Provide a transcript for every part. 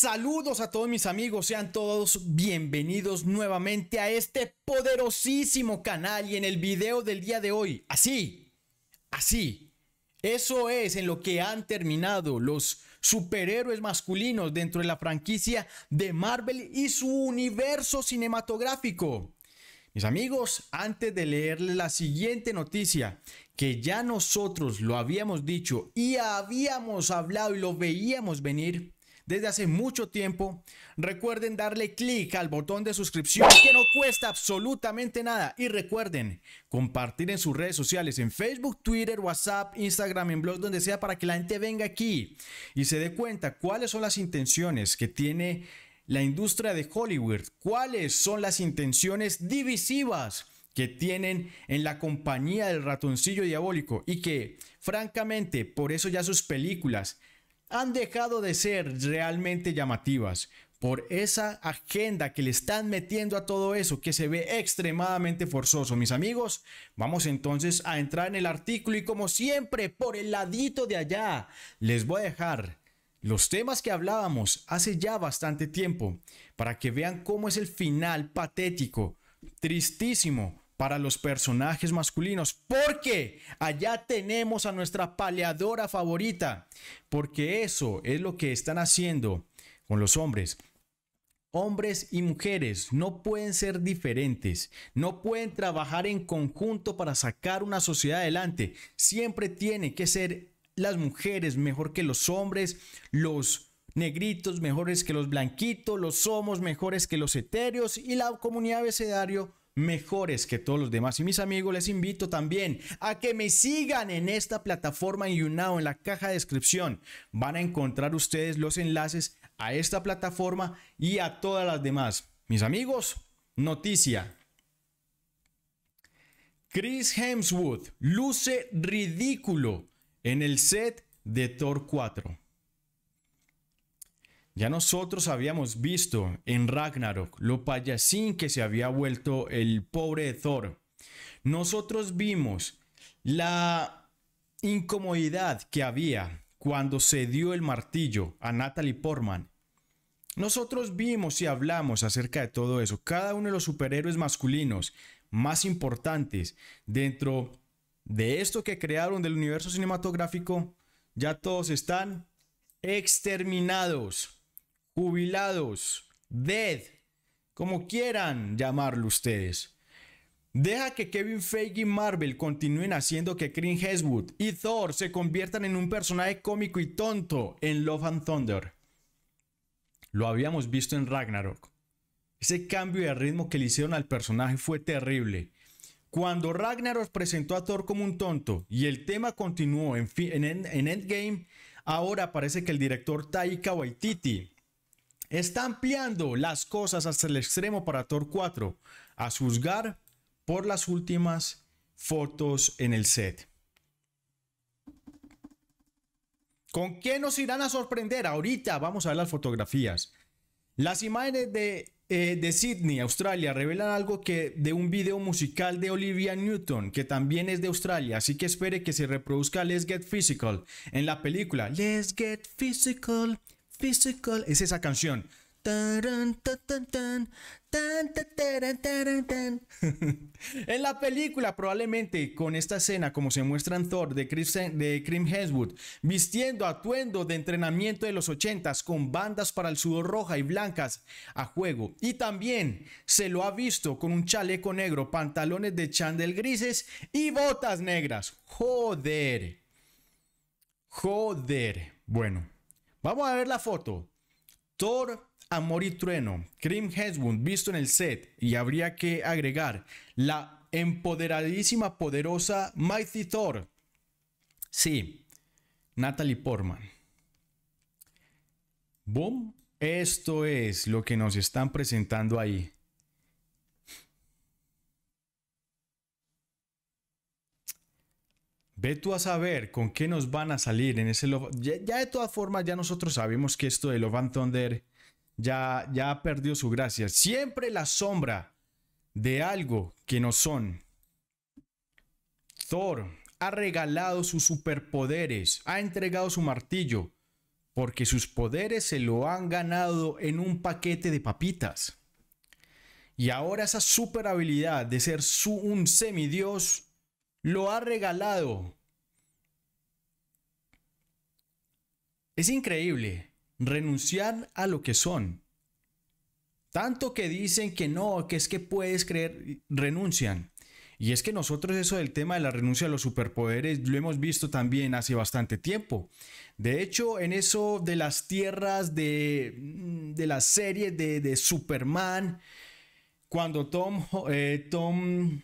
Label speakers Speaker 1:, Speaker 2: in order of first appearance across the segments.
Speaker 1: Saludos a todos mis amigos, sean todos bienvenidos nuevamente a este poderosísimo canal y en el video del día de hoy, así, así, eso es en lo que han terminado los superhéroes masculinos dentro de la franquicia de Marvel y su universo cinematográfico. Mis amigos, antes de leer la siguiente noticia, que ya nosotros lo habíamos dicho y habíamos hablado y lo veíamos venir, desde hace mucho tiempo. Recuerden darle clic al botón de suscripción que no cuesta absolutamente nada. Y recuerden compartir en sus redes sociales, en Facebook, Twitter, WhatsApp, Instagram, en blog, donde sea, para que la gente venga aquí y se dé cuenta cuáles son las intenciones que tiene la industria de Hollywood, cuáles son las intenciones divisivas que tienen en la compañía del ratoncillo diabólico y que francamente por eso ya sus películas han dejado de ser realmente llamativas por esa agenda que le están metiendo a todo eso que se ve extremadamente forzoso, mis amigos. Vamos entonces a entrar en el artículo y como siempre, por el ladito de allá, les voy a dejar los temas que hablábamos hace ya bastante tiempo para que vean cómo es el final patético, tristísimo para los personajes masculinos, porque allá tenemos a nuestra paleadora favorita, porque eso es lo que están haciendo con los hombres. Hombres y mujeres no pueden ser diferentes, no pueden trabajar en conjunto para sacar una sociedad adelante. Siempre tiene que ser las mujeres mejor que los hombres, los negritos mejores que los blanquitos, los somos mejores que los etéreos y la comunidad abecedario mejores que todos los demás. Y mis amigos, les invito también a que me sigan en esta plataforma en YouNow, en la caja de descripción. Van a encontrar ustedes los enlaces a esta plataforma y a todas las demás. Mis amigos, noticia. Chris Hemsworth luce ridículo en el set de Thor 4. Ya nosotros habíamos visto en Ragnarok lo payasín que se había vuelto el pobre Thor. Nosotros vimos la incomodidad que había cuando se dio el martillo a Natalie Portman. Nosotros vimos y hablamos acerca de todo eso. Cada uno de los superhéroes masculinos más importantes dentro de esto que crearon del universo cinematográfico, ya todos están exterminados jubilados, dead, como quieran llamarlo ustedes. Deja que Kevin Feige y Marvel continúen haciendo que Clint Heswood y Thor se conviertan en un personaje cómico y tonto en Love and Thunder. Lo habíamos visto en Ragnarok. Ese cambio de ritmo que le hicieron al personaje fue terrible. Cuando Ragnarok presentó a Thor como un tonto y el tema continuó en, en Endgame, ahora parece que el director Taika Waititi Está ampliando las cosas hasta el extremo para Thor 4, a juzgar por las últimas fotos en el set. ¿Con qué nos irán a sorprender? Ahorita vamos a ver las fotografías. Las imágenes eh, de, Sydney, Australia, revelan algo que de un video musical de Olivia Newton, que también es de Australia, así que espere que se reproduzca Let's Get Physical en la película Let's Get Physical es esa canción. en la película, probablemente con esta escena, como se muestra en Thor de, Chris, de Krim Hemsworth, vistiendo atuendo de entrenamiento de los 80 con bandas para el sudor roja y blancas a juego. Y también se lo ha visto con un chaleco negro, pantalones de chandel grises y botas negras. Joder. Joder. Bueno. Vamos a ver la foto. Thor, Amor y Trueno, Krim Hemsworth visto en el set y habría que agregar la empoderadísima, poderosa Mighty Thor. Sí, Natalie Portman. Boom, esto es lo que nos están presentando ahí. Ve tú a saber con qué nos van a salir en ese Ya, de todas formas, ya nosotros sabemos que esto de Love Van Thunder ya, ya ha perdido su gracia. Siempre la sombra de algo que no son. Thor ha regalado sus superpoderes, ha entregado su martillo, porque sus poderes se lo han ganado en un paquete de papitas. Y ahora esa super habilidad de ser un semidios lo ha regalado. Es increíble renunciar a lo que son. Tanto que dicen que no, que es que puedes creer, renuncian. Y es que nosotros eso del tema de la renuncia a los superpoderes lo hemos visto también hace bastante tiempo. De hecho, en eso de las tierras de, mm, de las series de, de Superman, cuando Tom, eh, Tom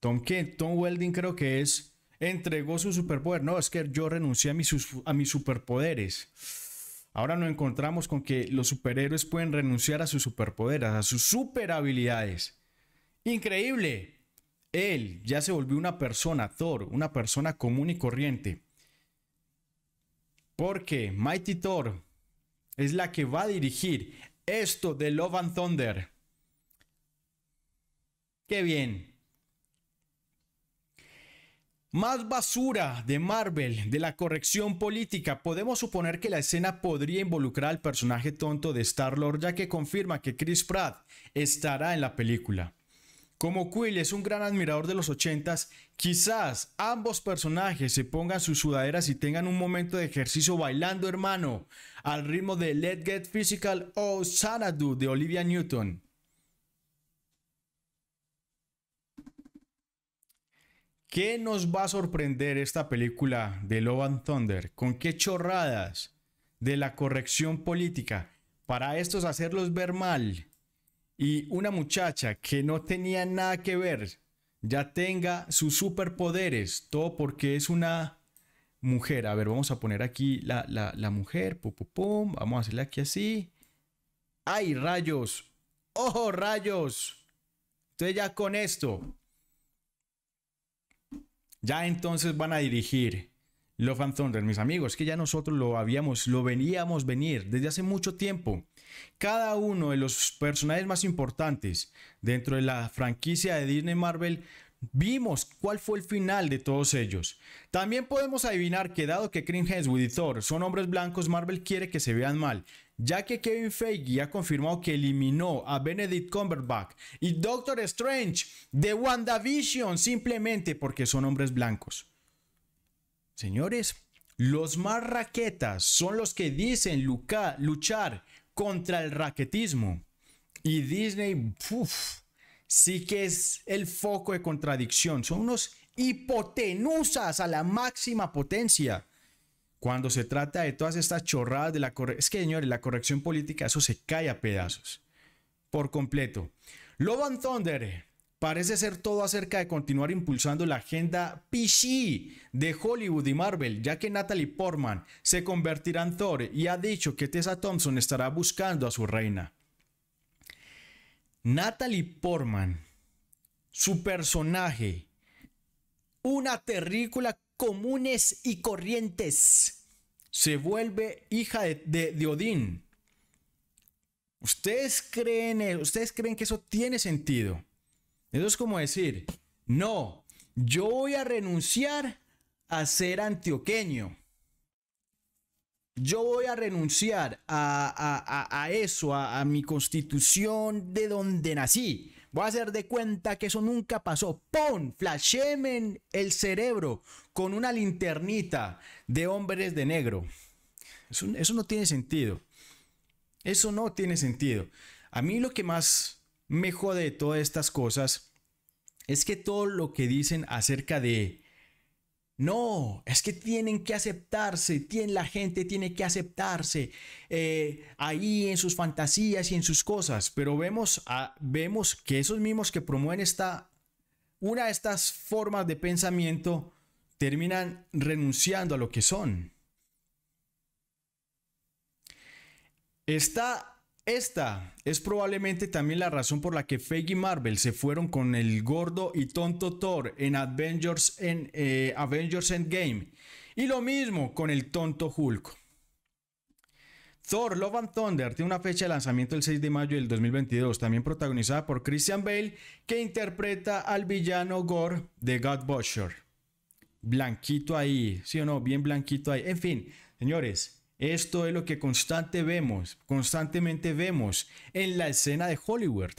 Speaker 1: Tom, Tom Welding creo que es, entregó su superpoder. No, es que yo renuncié a mis, a mis superpoderes. Ahora nos encontramos con que los superhéroes pueden renunciar a sus superpoderes, a sus super habilidades. Increíble. Él ya se volvió una persona, Thor, una persona común y corriente. Porque Mighty Thor es la que va a dirigir esto de Love and Thunder. Qué bien. Más basura de Marvel, de la corrección política. Podemos suponer que la escena podría involucrar al personaje tonto de Star-Lord, ya que confirma que Chris Pratt estará en la película. Como Quill es un gran admirador de los 80s, quizás ambos personajes se pongan sus sudaderas y tengan un momento de ejercicio bailando, hermano, al ritmo de Let's Get Physical o Sanadu de Olivia Newton. ¿Qué nos va a sorprender esta película de Love and Thunder? ¿Con qué chorradas de la corrección política para estos hacerlos ver mal? Y una muchacha que no tenía nada que ver ya tenga sus superpoderes, todo porque es una mujer. A ver, vamos a poner aquí la, mujer, vamos a hacerla aquí así. ¡Ay, rayos! ¡Ojo, rayos! Entonces ya con esto ya entonces van a dirigir los and Thunder, mis amigos, que ya nosotros lo habíamos, lo veníamos venir desde hace mucho tiempo. Cada uno de los personajes más importantes dentro de la franquicia de Disney Marvel Vimos cuál fue el final de todos ellos. También podemos adivinar que dado que Chris Hemsworth y Thor son hombres blancos, Marvel quiere que se vean mal, ya que Kevin Feige ha confirmado que eliminó a Benedict Cumberbatch y Doctor Strange de WandaVision simplemente porque son hombres blancos. Señores, los más raquetas son los que dicen luchar contra el raquetismo. Y Disney, sí que es el foco de contradicción. Son unos hipotenusas a la máxima potencia. Cuando se trata de todas estas chorradas de la corrección, es que señores, la corrección política, eso se cae a pedazos. Por completo. Loban Thunder parece ser todo acerca de continuar impulsando la agenda PC de Hollywood y Marvel, ya que Natalie Portman se convertirá en Thor y ha dicho que Tessa Thompson estará buscando a su reina. Natalie Portman, su personaje, una terrícula comunes y corrientes, se vuelve hija de, Odín. ¿Ustedes creen, eh, ¿Ustedes creen que eso tiene sentido? Eso es como decir, no, yo voy a renunciar a ser antioqueño yo voy a renunciar a, eso, a, mi constitución de donde nací. Voy a hacer de cuenta que eso nunca pasó. ¡Pum! Flashémen el cerebro con una linternita de hombres de negro. Eso, eso no tiene sentido. Eso no tiene sentido. A mí lo que más me jode de todas estas cosas es que todo lo que dicen acerca de no, es que tienen que aceptarse, tiene, la gente tiene que aceptarse eh, ahí en sus fantasías y en sus cosas, pero vemos, vemos que esos mismos que promueven esta, una de estas formas de pensamiento terminan renunciando a lo que son. Esta esta es probablemente también la razón por la que Feige y Marvel se fueron con el gordo y tonto Thor en Avengers, en, eh, Endgame. Y lo mismo con el tonto Hulk. Thor Love and Thunder tiene una fecha de lanzamiento el 6 de mayo del 2022, también protagonizada por Christian Bale, que interpreta al villano Gore de God Butcher. Blanquito ahí, sí o no, bien blanquito ahí. En fin, señores, esto es lo que constante vemos, constantemente vemos en la escena de Hollywood.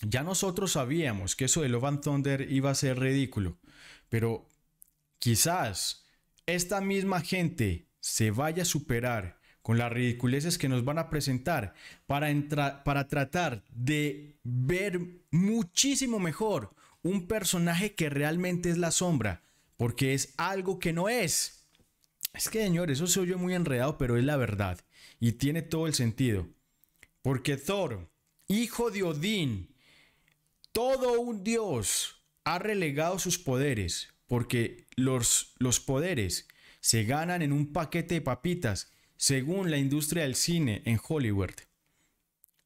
Speaker 1: Ya nosotros sabíamos que eso de Love and Thunder iba a ser ridículo, pero quizás esta misma gente se vaya a superar con las ridiculeces que nos van a presentar para, para tratar de ver muchísimo mejor un personaje que realmente es la sombra, porque es algo que no es. Es que, señor, eso se oye muy enredado, pero es la verdad. Y tiene todo el sentido. Porque Thor, hijo de Odín, todo un dios, ha relegado sus poderes. Porque los, los poderes se ganan en un paquete de papitas, según la industria del cine en Hollywood.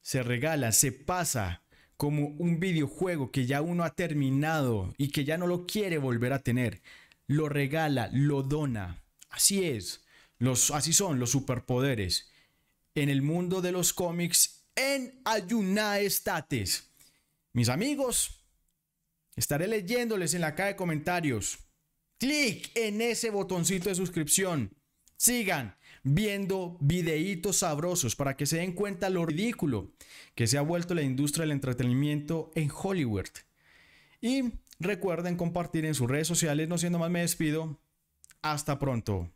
Speaker 1: Se regala, se pasa como un videojuego que ya uno ha terminado y que ya no lo quiere volver a tener. Lo regala, lo dona. Así es, los, así son los superpoderes. En el mundo de los cómics, en Ayuna Estates. Mis amigos, estaré leyéndoles en la caja de comentarios. ¡Click en ese botoncito de suscripción. Sigan viendo videitos sabrosos para que se den cuenta lo ridículo que se ha vuelto la industria del entretenimiento en Hollywood. Y recuerden compartir en sus redes sociales. No siendo más, me despido. Hasta pronto.